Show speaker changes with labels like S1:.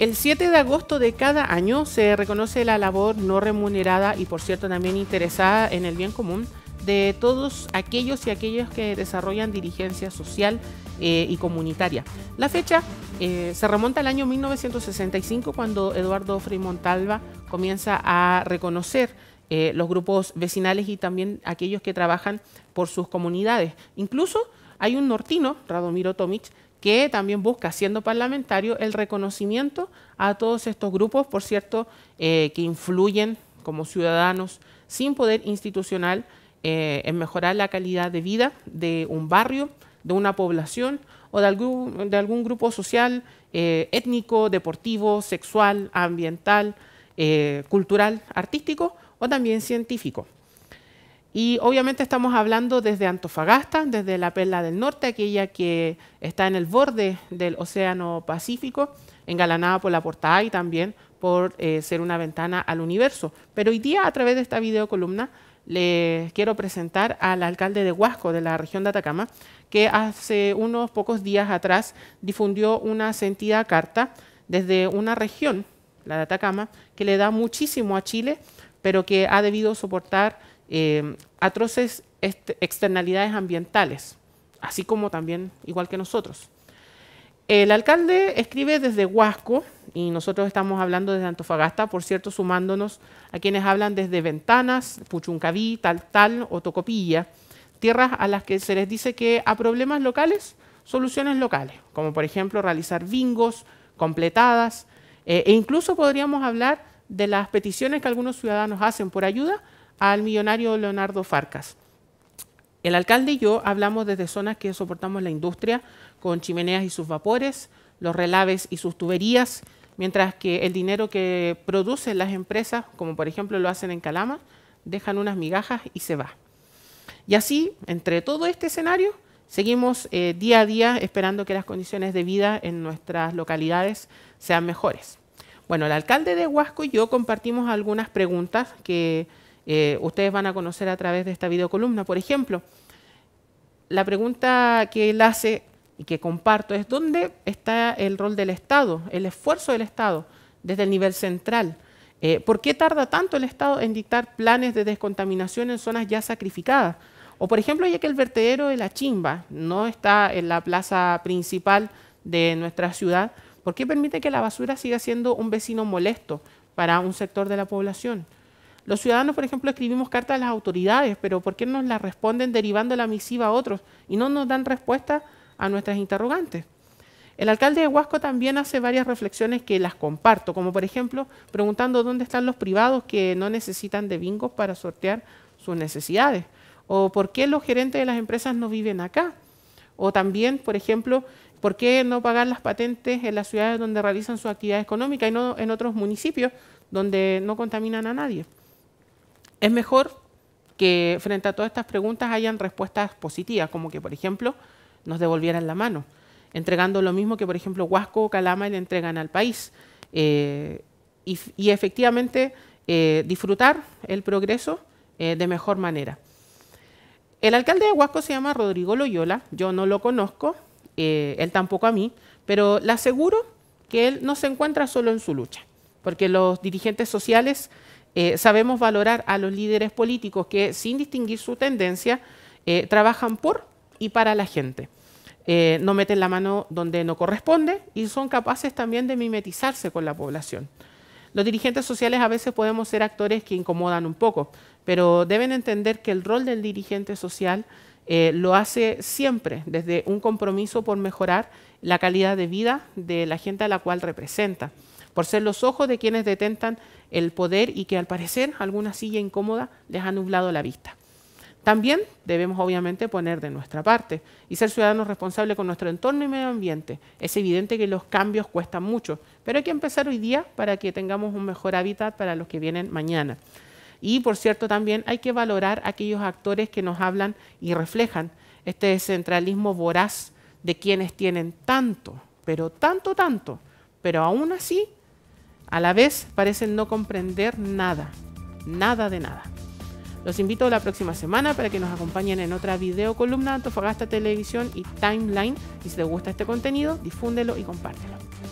S1: El 7 de agosto de cada año se reconoce la labor no remunerada y por cierto también interesada en el bien común de todos aquellos y aquellas que desarrollan dirigencia social eh, y comunitaria. La fecha eh, se remonta al año 1965 cuando Eduardo Frei Montalva comienza a reconocer eh, los grupos vecinales y también aquellos que trabajan por sus comunidades. Incluso hay un nortino, Radomiro Tomich, que también busca, siendo parlamentario, el reconocimiento a todos estos grupos, por cierto, eh, que influyen como ciudadanos sin poder institucional eh, en mejorar la calidad de vida de un barrio, de una población o de algún, grupo social, eh, étnico, deportivo, sexual, ambiental, cultural, artístico o también científico. Y obviamente estamos hablando desde Antofagasta, desde la Perla del Norte, aquella que está en el borde del Océano Pacífico, engalanada por la portada y también por eh, ser una ventana al universo. Pero hoy día, a través de esta videocolumna, les quiero presentar al alcalde de Huasco, de la región de Atacama, que hace unos pocos días atrás difundió una sentida carta desde una región, la de Atacama, que le da muchísimo a Chile, pero que ha debido soportar Em, atroces externalidades ambientales, así como también igual que nosotros. El alcalde escribe desde Huasco, y nosotros estamos hablando desde Antofagasta, por cierto, sumándonos a quienes hablan desde Ventanas, Puchuncaví, tal o Tocopilla, tierras a las que se les dice que a problemas locales, soluciones locales, como por ejemplo realizar bingos, completadas, eh, e incluso podríamos hablar de las peticiones que algunos ciudadanos hacen por ayuda al millonario Leonardo Farcas. El alcalde y yo hablamos desde zonas que soportamos la industria, con chimeneas y sus vapores, los relaves y sus tuberías, mientras que el dinero que producen las empresas, como por ejemplo lo hacen en Calama, dejan unas migajas y se va. Y así, entre todo este escenario, seguimos eh, día a día esperando que las condiciones de vida en nuestras localidades sean mejores. Bueno, el alcalde de Huasco y yo compartimos algunas preguntas que eh, ustedes van a conocer a través de esta videocolumna. Por ejemplo, la pregunta que él hace y que comparto es dónde está el rol del Estado, el esfuerzo del Estado desde el nivel central. Eh, ¿Por qué tarda tanto el Estado en dictar planes de descontaminación en zonas ya sacrificadas? O por ejemplo, ya que el vertedero de la chimba no está en la plaza principal de nuestra ciudad, ¿por qué permite que la basura siga siendo un vecino molesto para un sector de la población? Los ciudadanos, por ejemplo, escribimos cartas a las autoridades, pero ¿por qué nos las responden derivando la misiva a otros y no nos dan respuesta a nuestras interrogantes? El alcalde de Huasco también hace varias reflexiones que las comparto, como por ejemplo preguntando dónde están los privados que no necesitan de bingos para sortear sus necesidades, o por qué los gerentes de las empresas no viven acá, o también, por ejemplo, por qué no pagar las patentes en las ciudades donde realizan su actividad económica y no en otros municipios donde no contaminan a nadie es mejor que frente a todas estas preguntas hayan respuestas positivas, como que, por ejemplo, nos devolvieran la mano, entregando lo mismo que, por ejemplo, Huasco o Calama le entregan al país. Eh, y, efectivamente eh, disfrutar el progreso eh, de mejor manera. El alcalde de Huasco se llama Rodrigo Loyola, yo no lo conozco, él tampoco a mí, pero le aseguro que él no se encuentra solo en su lucha, porque los dirigentes sociales eh, sabemos valorar a los líderes políticos que, sin distinguir su tendencia, eh, trabajan por y para la gente. Eh, no meten la mano donde no corresponde y son capaces también de mimetizarse con la población. Los dirigentes sociales a veces podemos ser actores que incomodan un poco, pero deben entender que el rol del dirigente social lo hace siempre desde un compromiso por mejorar la calidad de vida de la gente a la cual representa por ser los ojos de quienes detentan el poder y que al parecer alguna silla incómoda les ha nublado la vista. También debemos obviamente poner de nuestra parte y ser ciudadanos responsables con nuestro entorno y medio ambiente. Es evidente que los cambios cuestan mucho, pero hay que empezar hoy día para que tengamos un mejor hábitat para los que vienen mañana. Y por cierto también hay que valorar aquellos actores que nos hablan y reflejan este centralismo voraz de quienes tienen tanto, pero tanto, tanto, pero aún así a la vez parecen no comprender nada, nada de nada. Los invito la próxima semana para que nos acompañen en otra video columna Antofagasta Televisión y Timeline. Y si te gusta este contenido, difúndelo y compártelo.